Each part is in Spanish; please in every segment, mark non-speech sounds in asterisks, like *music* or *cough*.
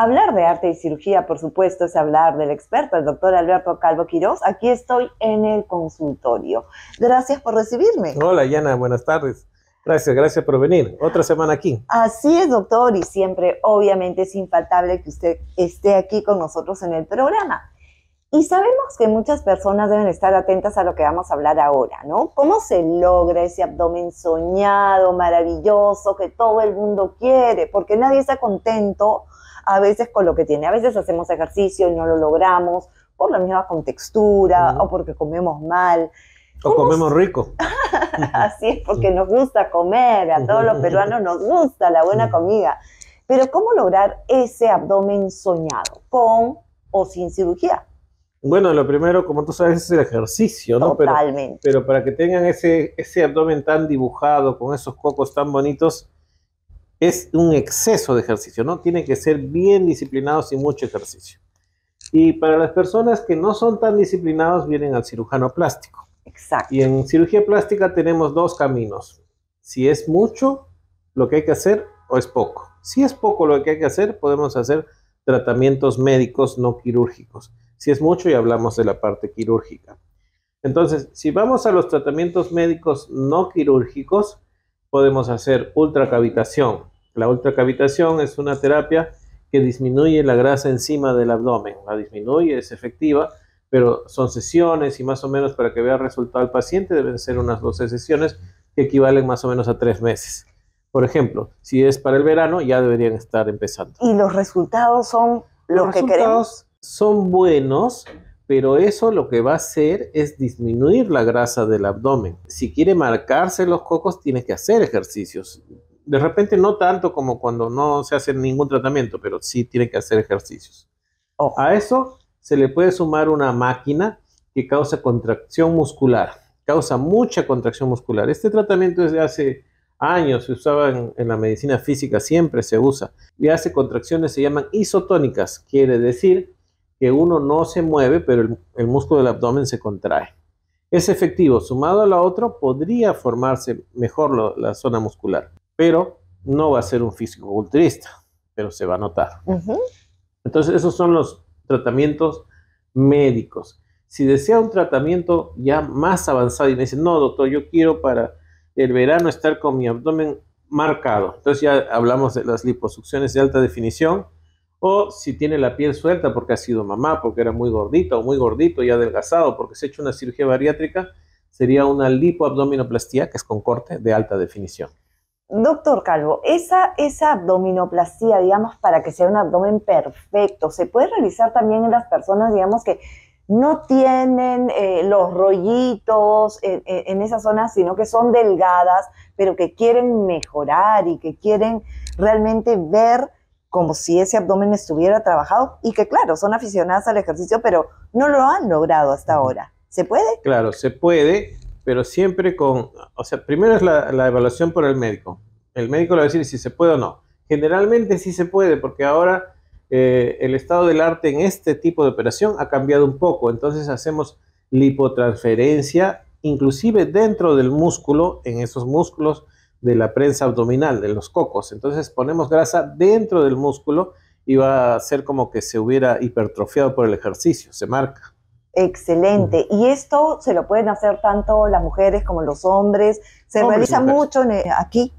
Hablar de arte y cirugía, por supuesto, es hablar del experto, el doctor Alberto Calvo Quiroz. Aquí estoy en el consultorio. Gracias por recibirme. Hola, Yana, buenas tardes. Gracias, gracias por venir. Otra semana aquí. Así es, doctor, y siempre, obviamente, es infaltable que usted esté aquí con nosotros en el programa. Y sabemos que muchas personas deben estar atentas a lo que vamos a hablar ahora, ¿no? ¿Cómo se logra ese abdomen soñado, maravilloso, que todo el mundo quiere? Porque nadie está contento a veces con lo que tiene. A veces hacemos ejercicio y no lo logramos por la misma contextura o porque comemos mal. O comemos rico. *laughs* Así es, porque nos gusta comer, a todos los peruanos nos gusta la buena comida. Pero ¿cómo lograr ese abdomen soñado? ¿Con o sin cirugía? Bueno, lo primero, como tú sabes, es el ejercicio, ¿no? Totalmente. Pero, para que tengan ese, ese abdomen tan dibujado, con esos cocos tan bonitos, es un exceso de ejercicio, ¿no? Tienen que ser bien disciplinados y mucho ejercicio. Y para las personas que no son tan disciplinados, vienen al cirujano plástico. Exacto. Y en cirugía plástica tenemos dos caminos. Si es mucho lo que hay que hacer o es poco. Si es poco lo que hay que hacer, podemos hacer tratamientos médicos no quirúrgicos si es mucho y hablamos de la parte quirúrgica. Entonces, si vamos a los tratamientos médicos no quirúrgicos, podemos hacer ultracavitación. La ultracavitación es una terapia que disminuye la grasa encima del abdomen. La disminuye, es efectiva, pero son sesiones y más o menos para que vea el resultado el paciente deben ser unas 12 sesiones que equivalen más o menos a tres meses. Por ejemplo, si es para el verano, ya deberían estar empezando. ¿Y los resultados son los, que queremos? son buenos, pero eso lo que va a hacer es disminuir la grasa del abdomen. Si quiere marcarse los cocos, tiene que hacer ejercicios. De repente no tanto como cuando no se hace ningún tratamiento, pero sí tiene que hacer ejercicios. Oh. A eso se le puede sumar una máquina que causa contracción muscular, causa mucha contracción muscular. Este tratamiento desde hace años se usaba en, en la medicina física, siempre se usa y hace contracciones, se llaman isotónicas, quiere decir que uno no se mueve, pero el, músculo del abdomen se contrae. Es efectivo sumado a la otro, podría formarse mejor la zona muscular, pero no va a ser un físico culturista, pero se va a notar. Entonces, esos son los tratamientos médicos. Si desea un tratamiento ya más avanzado y me dice, no, doctor, yo quiero para el verano estar con mi abdomen marcado. Entonces ya hablamos de las liposucciones de alta definición, o si tiene la piel suelta porque ha sido mamá, porque era muy gordita o muy gordito y adelgazado, porque se ha hecho una cirugía bariátrica, sería una lipoabdominoplastía, que es con corte de alta definición. Doctor Calvo, esa, abdominoplastía, digamos, para que sea un abdomen perfecto, ¿se puede realizar también en las personas, digamos, que no tienen eh, los rollitos en, esa zona, sino que son delgadas, pero que quieren mejorar y que quieren realmente ver como si ese abdomen estuviera trabajado y que claro, son aficionadas al ejercicio, pero no lo han logrado hasta ahora. ¿Se puede? Claro, se puede, pero siempre con, o sea, primero es la, evaluación por el médico. El médico le va a decir si se puede o no. Generalmente sí se puede, porque ahora eh, el estado del arte en este tipo de operación ha cambiado un poco, entonces hacemos lipotransferencia, inclusive dentro del músculo, en esos músculos de la prensa abdominal, de los cocos. Entonces ponemos grasa dentro del músculo y va a ser como que se hubiera hipertrofiado por el ejercicio, se marca. Excelente. Y esto se lo pueden hacer tanto las mujeres como los hombres. Se realiza mucho eh, aquí.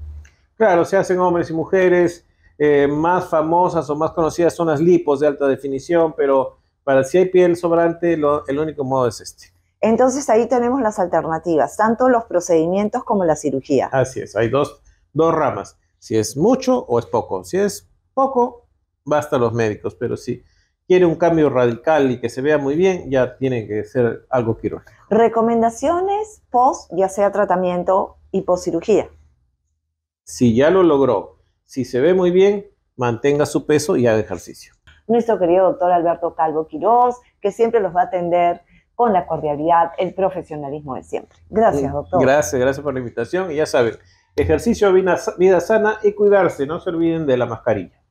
Claro, se hacen hombres y mujeres. Eh, más famosas o más conocidas son las lipos de alta definición, pero para si hay piel sobrante, el único modo es este. Entonces ahí tenemos las alternativas, tanto los procedimientos como la cirugía. Así es, hay dos, ramas, si es mucho o es poco. Si es poco, basta los médicos, pero si quiere un cambio radical y que se vea muy bien, ya tiene que ser algo quirúrgico. Recomendaciones post, ya sea tratamiento y post cirugía. Si ya lo logró, si se ve muy bien, mantenga su peso y haga ejercicio. Nuestro querido doctor Alberto Calvo Quirós, que siempre los va a atender con la cordialidad, el profesionalismo de siempre. Gracias, doctor. Gracias, gracias por la invitación. Y ya saben, ejercicio, vida sana y cuidarse. No se olviden de la mascarilla.